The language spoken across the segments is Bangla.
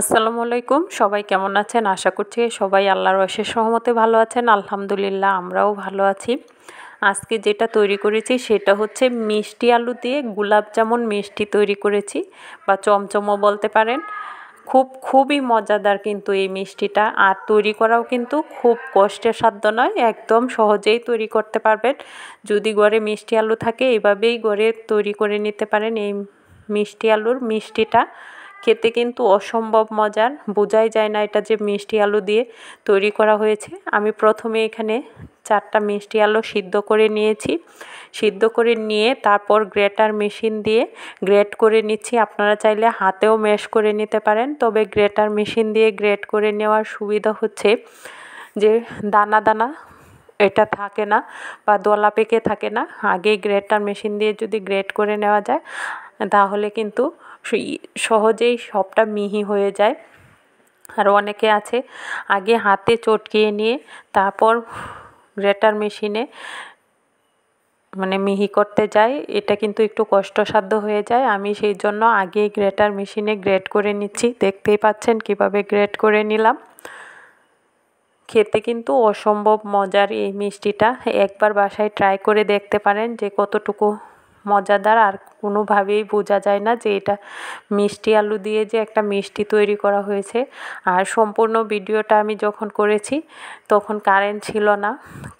আসসালামু আলাইকুম সবাই কেমন আছেন আশা করছি সবাই আল্লাহর অশেষ সহমতে ভালো আছেন আলহামদুলিল্লাহ আমরাও ভালো আছি আজকে যেটা তৈরি করেছি সেটা হচ্ছে মিষ্টি আলু দিয়ে গোলাপ জামুন মিষ্টি তৈরি করেছি বা চমচমও বলতে পারেন খুব খুবই মজাদার কিন্তু এই মিষ্টিটা আর তৈরি করাও কিন্তু খুব কষ্টের সাধ্য নয় একদম সহজেই তৈরি করতে পারবেন যদি ঘরে মিষ্টি আলু থাকে এইভাবেই ঘরে তৈরি করে নিতে পারেন এই মিষ্টি আলুর মিষ্টিটা খেতে কিন্তু অসম্ভব মজার বোঝাই যায় না এটা যে মিষ্টি আলু দিয়ে তৈরি করা হয়েছে আমি প্রথমে এখানে চারটা মিষ্টি আলু সিদ্ধ করে নিয়েছি সিদ্ধ করে নিয়ে তারপর গ্রেটার মেশিন দিয়ে গ্রেট করে নিচ্ছি আপনারা চাইলে হাতেও মেশ করে নিতে পারেন তবে গ্রেটার মেশিন দিয়ে গ্রেট করে নেওয়ার সুবিধা হচ্ছে যে দানা দানা এটা থাকে না বা দলা পেকে থাকে না আগে গ্রেটার মেশিন দিয়ে যদি গ্রেট করে নেওয়া যায় তাহলে কিন্তু সহজেই সবটা মিহি হয়ে যায় আর অনেকে আছে আগে হাতে চটকিয়ে নিয়ে তারপর গ্রেটার মেশিনে মানে মিহি করতে যায় এটা কিন্তু একটু কষ্টসাধ্য হয়ে যায় আমি সেই জন্য আগেই গ্রেটার মেশিনে গ্রেট করে নিচ্ছি দেখতেই পাচ্ছেন কিভাবে গ্রেট করে নিলাম খেতে কিন্তু অসম্ভব মজার এই মিষ্টিটা একবার বাসায় ট্রাই করে দেখতে পারেন যে কতটুকু মজাদার আর কোনোভাবেই বোঝা যায় না যে এটা মিষ্টি আলু দিয়ে যে একটা মিষ্টি তৈরি করা হয়েছে আর সম্পূর্ণ ভিডিওটা আমি যখন করেছি তখন কারেন্ট ছিল না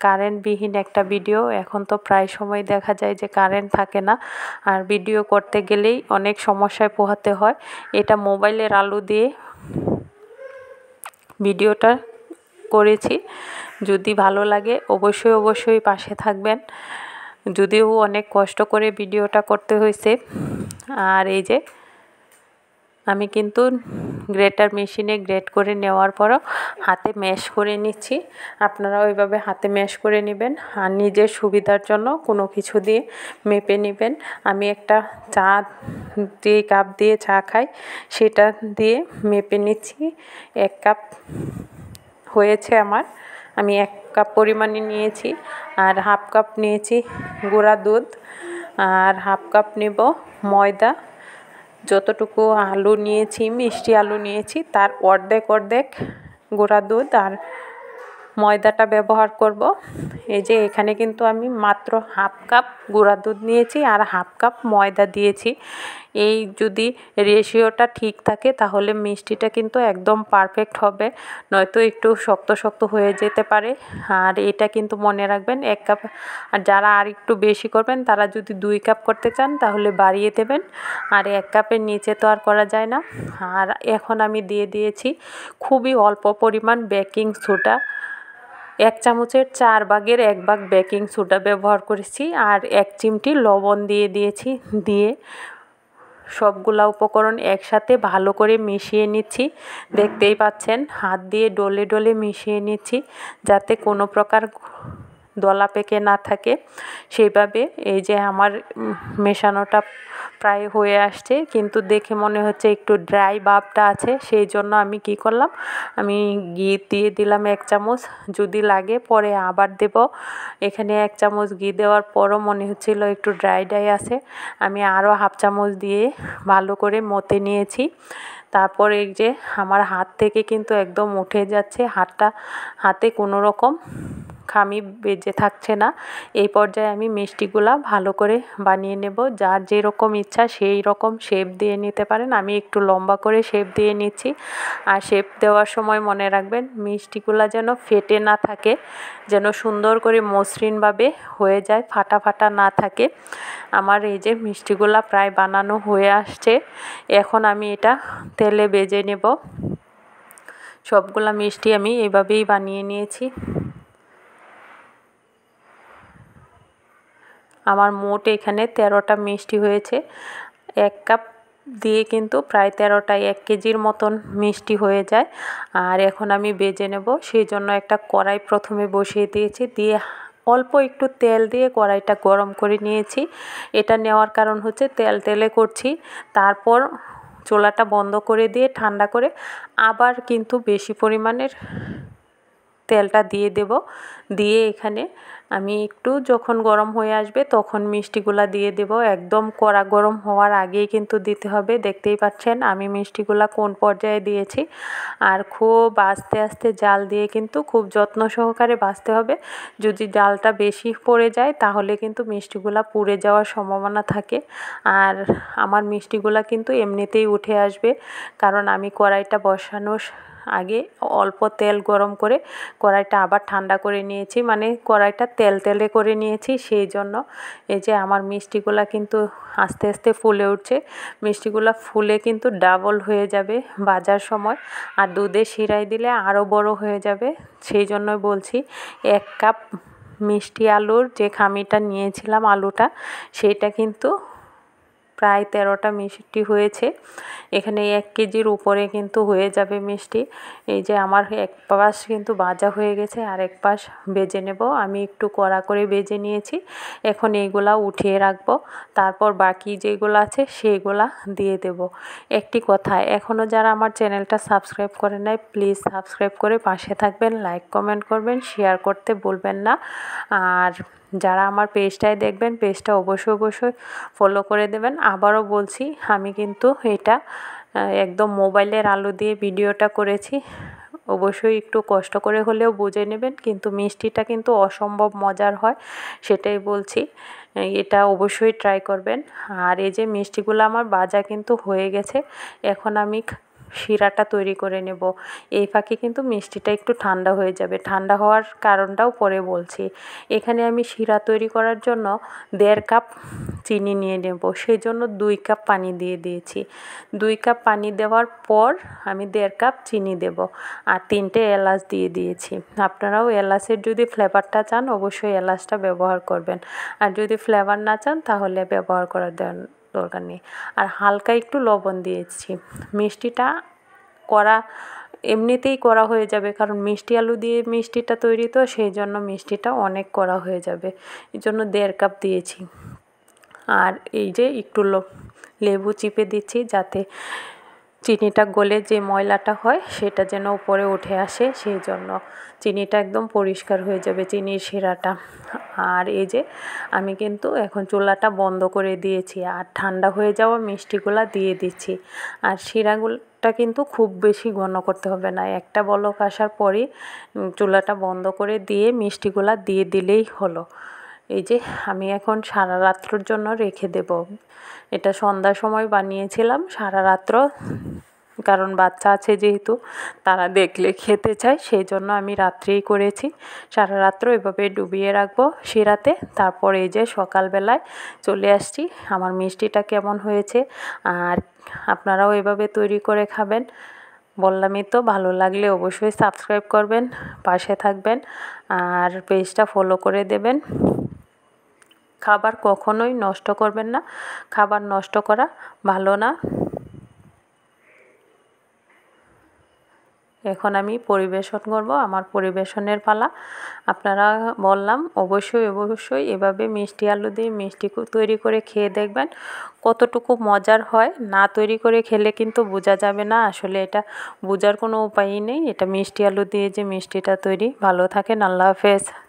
কারেন্টবিহীন একটা ভিডিও এখন তো প্রায় সময় দেখা যায় যে কারেন্ট থাকে না আর ভিডিও করতে গেলেই অনেক সমস্যায় পোহাতে হয় এটা মোবাইলের আলু দিয়ে ভিডিওটা করেছি যদি ভালো লাগে অবশ্যই অবশ্যই পাশে থাকবেন যদিও অনেক কষ্ট করে ভিডিওটা করতে হয়েছে আর এই যে আমি কিন্তু গ্রেটার মেশিনে গ্রেট করে নেওয়ার পরও হাতে ম্যাশ করে নিচ্ছি আপনারা ওইভাবে হাতে ম্যাশ করে নেবেন আর নিজের সুবিধার জন্য কোনো কিছু দিয়ে মেপে নেবেন আমি একটা চা যে কাপ দিয়ে চা খাই সেটা দিয়ে মেপে নিচ্ছি এক কাপ হয়েছে আমার আমি এক কাপ পরিমাণে নিয়েছি আর হাফ কাপ নিয়েছি গুঁড়া দুধ আর হাফ কাপ নেব ময়দা যতটুকু আলু নিয়েছি মিষ্টি আলু নিয়েছি তার অর্ধেক অর্ধেক গুঁড়া দুধ আর ময়দাটা ব্যবহার করব এই যে এখানে কিন্তু আমি মাত্র হাফ কাপ গুঁড়া দুধ নিয়েছি আর হাফ কাপ ময়দা দিয়েছি এই যদি রেশিওটা ঠিক থাকে তাহলে মিষ্টিটা কিন্তু একদম পারফেক্ট হবে নয়তো একটু শক্ত শক্ত হয়ে যেতে পারে আর এটা কিন্তু মনে রাখবেন এক কাপ আর যারা আর একটু বেশি করবেন তারা যদি দুই কাপ করতে চান তাহলে বাড়িয়ে দেবেন আর এক কাপের নিচে তো আর করা যায় না আর এখন আমি দিয়ে দিয়েছি খুবই অল্প পরিমাণ বেকিং সোডা এক চামচের চার ভাগের এক ভাগ বেকিং সোডা ব্যবহার করেছি আর এক চিমটি লবণ দিয়ে দিয়েছি দিয়ে সবগুলা উপকরণ একসাথে ভালো করে মিশিয়ে নিচ্ছি দেখতেই পাচ্ছেন হাত দিয়ে ডলে ডলে মিশিয়ে নিচ্ছি যাতে কোনো প্রকার দলা পেকে না থাকে সেইভাবে এই যে আমার মেশানোটা প্রায় হয়ে আসছে কিন্তু দেখে মনে হচ্ছে একটু ড্রাই ভাবটা আছে সেই জন্য আমি কি করলাম আমি ঘি দিয়ে দিলাম এক চামচ যদি লাগে পরে আবার দেব এখানে এক চামচ ঘি দেওয়ার পরও মনে হচ্ছিল একটু ড্রাই ড্রাই আছে আমি আরও হাফ চামচ দিয়ে ভালো করে মতে নিয়েছি তারপর এই যে আমার হাত থেকে কিন্তু একদম উঠে যাচ্ছে হাতটা হাতে কোনো রকম খামি বেজে থাকছে না এই পর্যায়ে আমি মিষ্টিগুলা ভালো করে বানিয়ে নেব যার যেরকম ইচ্ছা সেই রকম শেপ দিয়ে নিতে পারেন আমি একটু লম্বা করে শেপ দিয়ে নিচ্ছি আর শেপ দেওয়ার সময় মনে রাখবেন মিষ্টিগুলা যেন ফেটে না থাকে যেন সুন্দর করে মসৃণভাবে হয়ে যায় ফাটা ফাটা না থাকে আমার এই যে মিষ্টিগুলা প্রায় বানানো হয়ে আসছে এখন আমি এটা তেলে বেজে নেব সবগুলা মিষ্টি আমি এভাবেই বানিয়ে নিয়েছি আমার মোট এখানে তেরোটা মিষ্টি হয়েছে এক কাপ দিয়ে কিন্তু প্রায় তেরোটা এক কেজির মতন মিষ্টি হয়ে যায় আর এখন আমি বেজে নেব সেই জন্য একটা কড়াই প্রথমে বসিয়ে দিয়েছি দিয়ে অল্প একটু তেল দিয়ে কড়াইটা গরম করে নিয়েছি এটা নেওয়ার কারণ হচ্ছে তেল তেলে করছি তারপর চোলাটা বন্ধ করে দিয়ে ঠান্ডা করে আবার কিন্তু বেশি পরিমাণের তেলটা দিয়ে দেব দিয়ে এখানে আমি একটু যখন গরম হয়ে আসবে তখন মিষ্টিগুলা দিয়ে দেব একদম কড়া গরম হওয়ার আগেই কিন্তু দিতে হবে দেখতেই পাচ্ছেন আমি মিষ্টিগুলা কোন পর্যায়ে দিয়েছি আর খুব আস্তে আস্তে জাল দিয়ে কিন্তু খুব যত্ন সহকারে বাঁচতে হবে যদি জালটা বেশি পড়ে যায় তাহলে কিন্তু মিষ্টিগুলা পুড়ে যাওয়ার সম্ভাবনা থাকে আর আমার মিষ্টিগুলা কিন্তু এমনিতেই উঠে আসবে কারণ আমি কড়াইটা বসানোর আগে অল্প তেল গরম করে কড়াইটা আবার ঠান্ডা করে নিয়েছি মানে কড়াইটা তেল তেলে করে নিয়েছি সেই জন্য এই যে আমার মিষ্টিগুলা কিন্তু আস্তে আস্তে ফুলে উঠছে মিষ্টিগুলা ফুলে কিন্তু ডাবল হয়ে যাবে বাজার সময় আর দুধে শিরাই দিলে আরও বড় হয়ে যাবে সেই জন্যই বলছি এক কাপ মিষ্টি আলুর যে খামিটা নিয়েছিলাম আলুটা সেইটা কিন্তু প্রায় তেরোটা মিষ্টি হয়েছে এখানে এক কেজির উপরে কিন্তু হয়ে যাবে মিষ্টি এই যে আমার এক পাশ কিন্তু বাজা হয়ে গেছে আর এক পাশ বেজে নেব আমি একটু কড়া করে বেজে নিয়েছি এখন এইগুলা উঠিয়ে রাখব তারপর বাকি যেগুলো আছে সেইগুলা দিয়ে দেব একটি কথা এখনও যারা আমার চ্যানেলটা সাবস্ক্রাইব করে নেয় প্লিজ সাবস্ক্রাইব করে পাশে থাকবেন লাইক কমেন্ট করবেন শেয়ার করতে বলবেন না আর যারা আমার পেজটায় দেখবেন পেজটা অবশ্যই অবশ্যই ফলো করে দেবেন আবারও বলছি আমি কিন্তু এটা একদম মোবাইলের আলো দিয়ে ভিডিওটা করেছি অবশ্যই একটু কষ্ট করে হলেও বুঝে নেবেন কিন্তু মিষ্টিটা কিন্তু অসম্ভব মজার হয় সেটাই বলছি এটা অবশ্যই ট্রাই করবেন আর এই যে মিষ্টিগুলো আমার বাজা কিন্তু হয়ে গেছে এখন আমি শিরাটা তৈরি করে নেব এই ফাঁকে কিন্তু মিষ্টিটা একটু ঠান্ডা হয়ে যাবে ঠান্ডা হওয়ার কারণটাও পরে বলছি এখানে আমি শিরা তৈরি করার জন্য দেড় কাপ চিনি নিয়ে নেব সেই জন্য দুই কাপ পানি দিয়ে দিয়েছি দুই কাপ পানি দেওয়ার পর আমি দেড় কাপ চিনি দেব আর তিনটে এলাচ দিয়ে দিয়েছি আপনারাও এলাচের যদি ফ্লেভারটা চান অবশ্যই এলাচটা ব্যবহার করবেন আর যদি ফ্লেভার না চান তাহলে ব্যবহার করা দেন দরকার নেই আর হালকা একটু লবণ দিয়েছি মিষ্টিটা করা এমনিতেই করা হয়ে যাবে কারণ মিষ্টি আলু দিয়ে মিষ্টিটা তৈরি তো সেই জন্য মিষ্টিটা অনেক করা হয়ে যাবে এই জন্য দেড় কাপ দিয়েছি আর এই যে একটু লেবু চিপে দিচ্ছি যাতে চিনিটা গলে যে ময়লাটা হয় সেটা যেন উপরে উঠে আসে সেই জন্য চিনিটা একদম পরিষ্কার হয়ে যাবে চিনির শিরাটা আর এই যে আমি কিন্তু এখন চুলাটা বন্ধ করে দিয়েছি আর ঠান্ডা হয়ে যাওয়া মিষ্টিগুলা দিয়ে দিচ্ছি আর শিরাগুলোটা কিন্তু খুব বেশি ঘন করতে হবে না একটা বলক আসার পরই চুলাটা বন্ধ করে দিয়ে মিষ্টিগুলা দিয়ে দিলেই হলো এই যে আমি এখন সারা রাত্রর জন্য রেখে দেব এটা সন্ধ্যার সময় বানিয়েছিলাম সারা রাত্র কারণ বাচ্চা আছে যেহেতু তারা দেখলে খেতে চায় সেই জন্য আমি রাত্রেই করেছি সারা রাত্র এভাবে ডুবিয়ে রাখবো সেরাতে তারপর এই যে সকালবেলায় চলে আসছি আমার মিষ্টিটা কেমন হয়েছে আর আপনারাও এভাবে তৈরি করে খাবেন বললামই তো ভালো লাগলে অবশ্যই সাবস্ক্রাইব করবেন পাশে থাকবেন আর পেজটা ফলো করে দেবেন খাবার কখনোই নষ্ট করবেন না খাবার নষ্ট করা ভালো না এখন আমি পরিবেশন করব আমার পরিবেশনের পালা আপনারা বললাম অবশ্যই অবশ্যই এভাবে মিষ্টি আলু দিয়ে মিষ্টি তৈরি করে খেয়ে দেখবেন কতটুকু মজার হয় না তৈরি করে খেলে কিন্তু বোঝা যাবে না আসলে এটা বোঝার কোনো উপায়ই নেই এটা মিষ্টি আলু দিয়ে যে মিষ্টিটা তৈরি ভালো থাকেন আল্লাহ হাফেজ